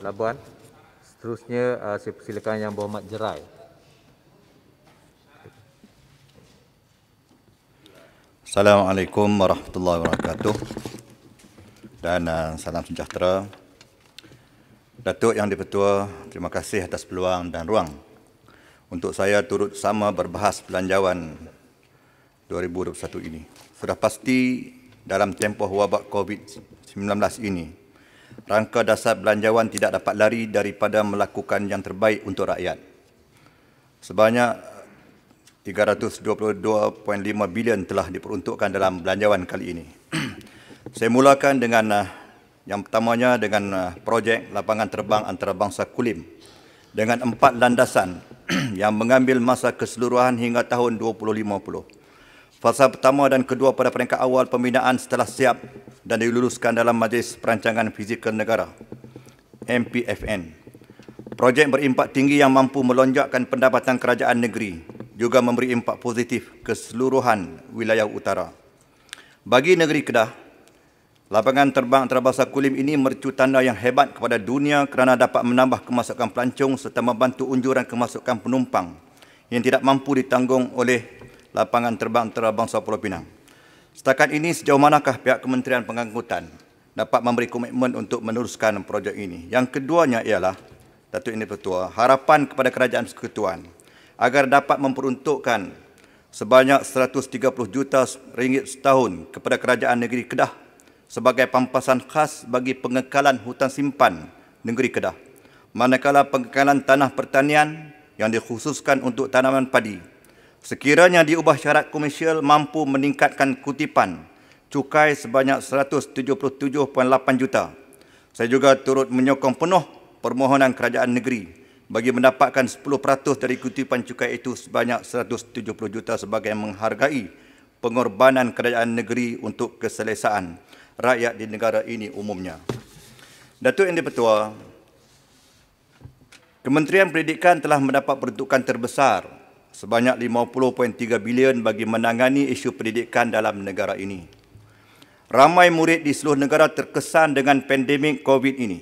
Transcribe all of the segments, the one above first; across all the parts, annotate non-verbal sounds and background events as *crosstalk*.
Labuan. Seterusnya uh, saya persilakan yang berhormat jerai. Assalamualaikum warahmatullahi wabarakatuh. Dan uh, salam sejahtera. Datuk Yang di terima kasih atas peluang dan ruang untuk saya turut sama berbahas pelanjawan 2021 ini. Sudah pasti dalam tempoh wabak COVID-19 ini, rangka dasar belanjawan tidak dapat lari daripada melakukan yang terbaik untuk rakyat. Sebanyak 322.5 bilion telah diperuntukkan dalam belanjawan kali ini. *clears throat* Saya mulakan dengan ah, yang pertamanya dengan ah, projek lapangan terbang antarabangsa Kulim dengan empat landasan *clears throat* yang mengambil masa keseluruhan hingga tahun 2050. Fasa pertama dan kedua pada peringkat awal pembinaan setelah siap dan diluluskan dalam Majlis Perancangan Fizikal Negara, MPFN. Projek berimpak tinggi yang mampu melonjakkan pendapatan kerajaan negeri juga memberi impak positif keseluruhan wilayah utara. Bagi negeri Kedah, lapangan terbang Terbasa Kulim ini mercu tanda yang hebat kepada dunia kerana dapat menambah kemasukan pelancong serta membantu unjuran kemasukan penumpang yang tidak mampu ditanggung oleh lapangan terbang antarabangsa Pulau Pinang. Setakat ini sejauh manakah pihak Kementerian Pengangkutan dapat memberi komitmen untuk meneruskan projek ini? Yang keduanya ialah Datuk ini Pertua, harapan kepada Kerajaan Persekutuan agar dapat memperuntukkan sebanyak 130 juta ringgit setahun kepada Kerajaan Negeri Kedah sebagai pampasan khas bagi pengekalan hutan simpan Negeri Kedah. Manakala pengekalan tanah pertanian yang dikhususkan untuk tanaman padi sekiranya diubah syarat komersial mampu meningkatkan kutipan cukai sebanyak 177.8 juta. Saya juga turut menyokong penuh permohonan kerajaan negeri bagi mendapatkan 10% dari kutipan cukai itu sebanyak 170 juta sebagai menghargai pengorbanan kerajaan negeri untuk keselesaan rakyat di negara ini umumnya. Datuk Yang Dipertua, Kementerian Pendidikan telah mendapat peruntukan terbesar sebanyak 50.3 bilion bagi menangani isu pendidikan dalam negara ini. Ramai murid di seluruh negara terkesan dengan pandemik COVID ini.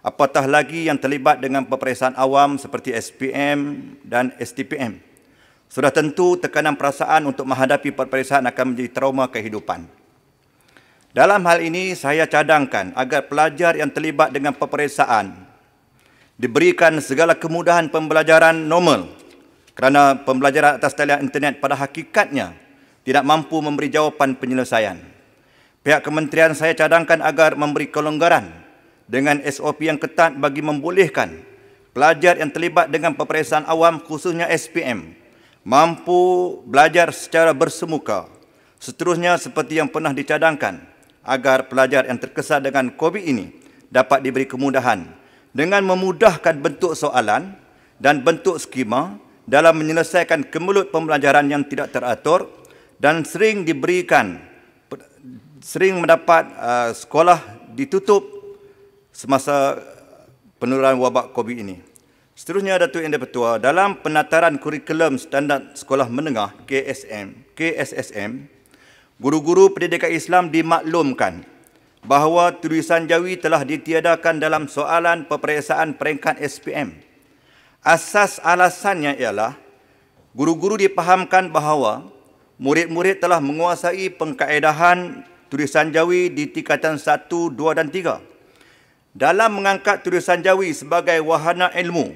Apatah lagi yang terlibat dengan peperiksaan awam seperti SPM dan STPM. Sudah tentu tekanan perasaan untuk menghadapi peperiksaan akan menjadi trauma kehidupan. Dalam hal ini, saya cadangkan agar pelajar yang terlibat dengan peperiksaan diberikan segala kemudahan pembelajaran normal kerana pembelajaran atas talian internet pada hakikatnya tidak mampu memberi jawapan penyelesaian. Pihak kementerian saya cadangkan agar memberi kelonggaran dengan SOP yang ketat bagi membolehkan pelajar yang terlibat dengan peperiksaan awam khususnya SPM mampu belajar secara bersemuka. Seterusnya seperti yang pernah dicadangkan agar pelajar yang terkesan dengan COVID ini dapat diberi kemudahan dengan memudahkan bentuk soalan dan bentuk skema dalam menyelesaikan kemelut pembelajaran yang tidak teratur dan sering diberikan sering mendapat uh, sekolah ditutup semasa penularan wabak COVID ini. Seterusnya Datuk Yang Dipertua, dalam penataran kurikulum standar sekolah menengah KSM, KSSM, guru-guru pendidikan Islam dimaklumkan bahawa tulisan jawi telah ditiadakan dalam soalan peperiksaan peringkat SPM. Asas alasannya ialah guru-guru dipahamkan bahawa murid-murid telah menguasai pengkaedahan tulisan jawi di tingkatan 1, 2 dan 3. Dalam mengangkat tulisan jawi sebagai wahana ilmu,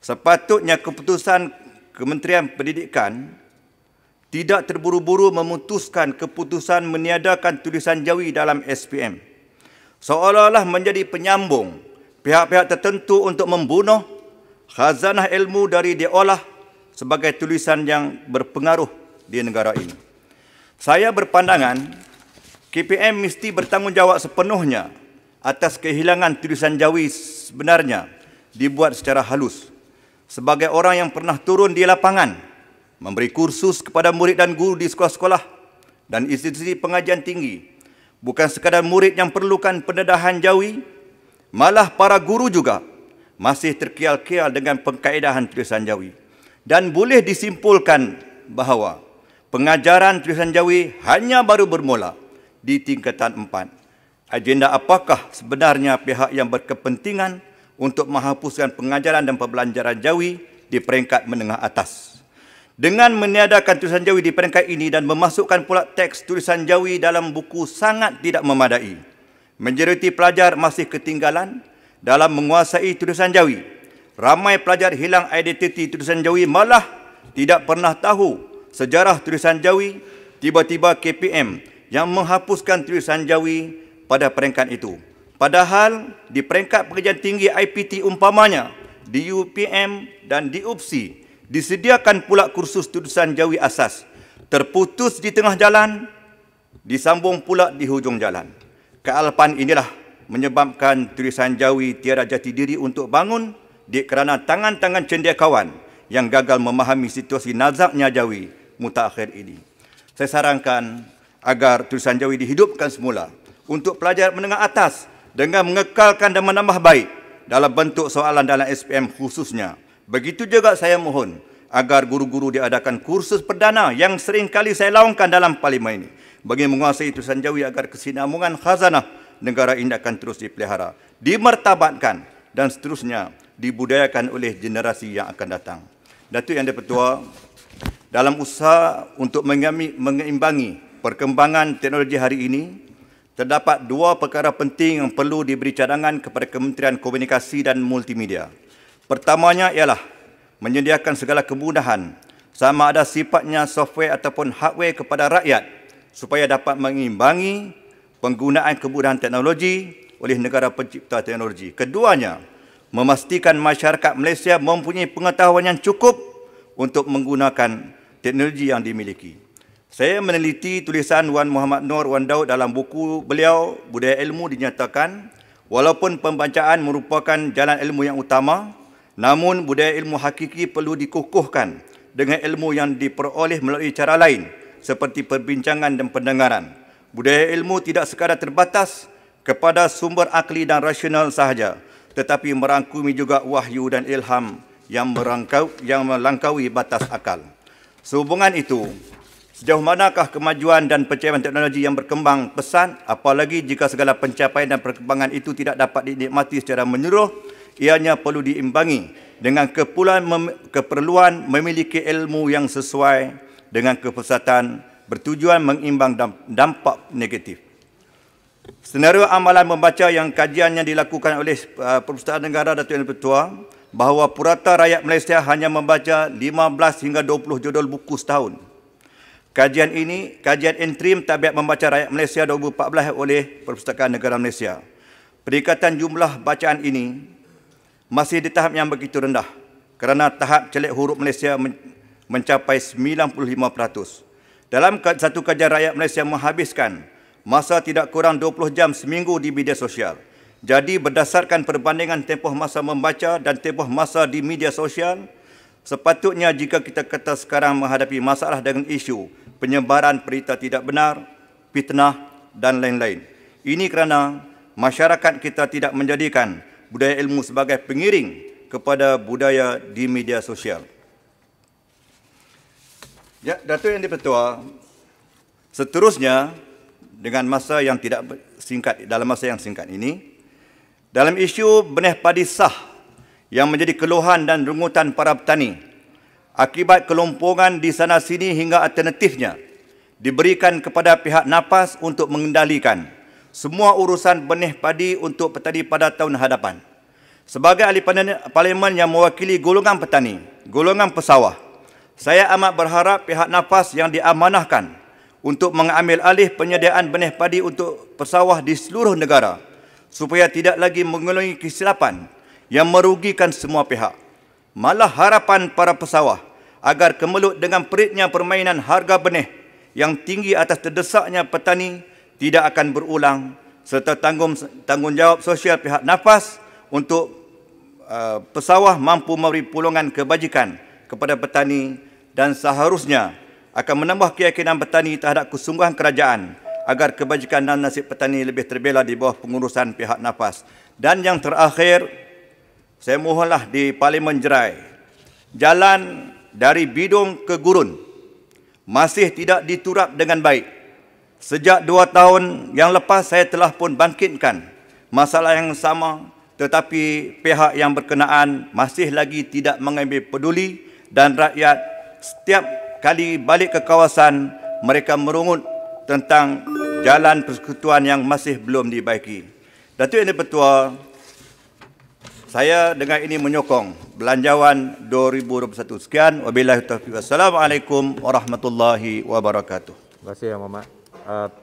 sepatutnya keputusan Kementerian Pendidikan tidak terburu-buru memutuskan keputusan meniadakan tulisan jawi dalam SPM. Seolah-olah menjadi penyambung pihak-pihak tertentu untuk membunuh khazanah ilmu dari diolah sebagai tulisan yang berpengaruh di negara ini. Saya berpandangan KPM mesti bertanggungjawab sepenuhnya atas kehilangan tulisan Jawi sebenarnya dibuat secara halus. Sebagai orang yang pernah turun di lapangan, memberi kursus kepada murid dan guru di sekolah-sekolah dan institusi pengajian tinggi, bukan sekadar murid yang perlukan pendedahan Jawi, malah para guru juga masih terkial-kial dengan pengkaedahan tulisan Jawi dan boleh disimpulkan bahawa pengajaran tulisan Jawi hanya baru bermula di tingkatan empat. Agenda apakah sebenarnya pihak yang berkepentingan untuk menghapuskan pengajaran dan pembelajaran Jawi di peringkat menengah atas? Dengan meniadakan tulisan Jawi di peringkat ini dan memasukkan pula teks tulisan Jawi dalam buku sangat tidak memadai. Majoriti pelajar masih ketinggalan dalam menguasai tulisan Jawi. Ramai pelajar hilang identiti tulisan Jawi malah tidak pernah tahu sejarah tulisan Jawi tiba-tiba KPM yang menghapuskan tulisan Jawi pada peringkat itu. Padahal di peringkat pekerjaan tinggi IPT umpamanya, di UPM dan di UPSI, disediakan pula kursus tulisan Jawi asas. Terputus di tengah jalan, disambung pula di hujung jalan. Kealpan inilah menyebabkan tulisan jawi tiada jati diri untuk bangun di kerana tangan-tangan cendekiawan yang gagal memahami situasi nazaknya jawi mutakhir ini. Saya sarankan agar tulisan jawi dihidupkan semula untuk pelajar menengah atas dengan mengekalkan dan menambah baik dalam bentuk soalan dalam SPM khususnya. Begitu juga saya mohon agar guru-guru diadakan kursus perdana yang sering kali saya laungkan dalam parlimen ini bagi menguasai tulisan jawi agar kesinambungan khazanah negara ini akan terus dipelihara, dimertabatkan dan seterusnya dibudayakan oleh generasi yang akan datang. Datuk Yang Dipertua, dalam usaha untuk mengimbangi perkembangan teknologi hari ini, terdapat dua perkara penting yang perlu diberi cadangan kepada Kementerian Komunikasi dan Multimedia. Pertamanya ialah menyediakan segala kemudahan sama ada sifatnya software ataupun hardware kepada rakyat supaya dapat mengimbangi penggunaan kemudahan teknologi oleh negara pencipta teknologi. Keduanya, memastikan masyarakat Malaysia mempunyai pengetahuan yang cukup untuk menggunakan teknologi yang dimiliki. Saya meneliti tulisan Wan Muhammad Nur Wan Daud dalam buku beliau Budaya Ilmu dinyatakan walaupun pembacaan merupakan jalan ilmu yang utama namun budaya ilmu hakiki perlu dikukuhkan dengan ilmu yang diperoleh melalui cara lain seperti perbincangan dan pendengaran. Budaya ilmu tidak sekadar terbatas kepada sumber akli dan rasional sahaja, tetapi merangkumi juga wahyu dan ilham yang merangkau yang melangkaui batas akal. Sehubungan itu, sejauh manakah kemajuan dan pencapaian teknologi yang berkembang pesan apalagi jika segala pencapaian dan perkembangan itu tidak dapat dinikmati secara menyeluruh, ianya perlu diimbangi dengan mem keperluan memiliki ilmu yang sesuai dengan kepesatan bertujuan mengimbang dampak negatif. Senario amalan membaca yang kajian yang dilakukan oleh uh, Perpustakaan Negara Datuk Yang Pertua bahawa purata rakyat Malaysia hanya membaca 15 hingga 20 judul buku setahun. Kajian ini, kajian interim tabiat membaca rakyat Malaysia 2014 oleh Perpustakaan Negara Malaysia. Perikatan jumlah bacaan ini masih di tahap yang begitu rendah kerana tahap celik huruf Malaysia mencapai 95% dalam satu kerja rakyat Malaysia menghabiskan masa tidak kurang 20 jam seminggu di media sosial. Jadi berdasarkan perbandingan tempoh masa membaca dan tempoh masa di media sosial, sepatutnya jika kita kata sekarang menghadapi masalah dengan isu penyebaran berita tidak benar, fitnah dan lain-lain. Ini kerana masyarakat kita tidak menjadikan budaya ilmu sebagai pengiring kepada budaya di media sosial. Ya, Datuk Yang Dipertua, seterusnya dengan masa yang tidak singkat dalam masa yang singkat ini, dalam isu benih padi sah yang menjadi keluhan dan rungutan para petani akibat kelompongan di sana sini hingga alternatifnya diberikan kepada pihak nafas untuk mengendalikan semua urusan benih padi untuk petani pada tahun hadapan. Sebagai ahli parlimen yang mewakili golongan petani, golongan pesawah, saya amat berharap pihak nafas yang diamanahkan untuk mengambil alih penyediaan benih padi untuk pesawah di seluruh negara supaya tidak lagi mengalami kesilapan yang merugikan semua pihak. Malah harapan para pesawah agar kemelut dengan peritnya permainan harga benih yang tinggi atas terdesaknya petani tidak akan berulang serta tanggung, tanggungjawab sosial pihak nafas untuk uh, pesawah mampu memberi pulungan kebajikan kepada petani dan seharusnya akan menambah keyakinan petani terhadap kesungguhan kerajaan agar kebajikan dan nasib petani lebih terbela di bawah pengurusan pihak nafas. Dan yang terakhir, saya mohonlah di Parlimen Jerai, jalan dari bidung ke gurun masih tidak diturap dengan baik. Sejak dua tahun yang lepas, saya telah pun bangkitkan masalah yang sama tetapi pihak yang berkenaan masih lagi tidak mengambil peduli dan rakyat setiap kali balik ke kawasan mereka merungut tentang jalan persekutuan yang masih belum dibaiki. Datuk Yang Dipertua, saya dengan ini menyokong belanjawan 2021. Sekian, wabillahi taufiq. Assalamualaikum warahmatullahi wabarakatuh. Terima kasih, Yang Mohd.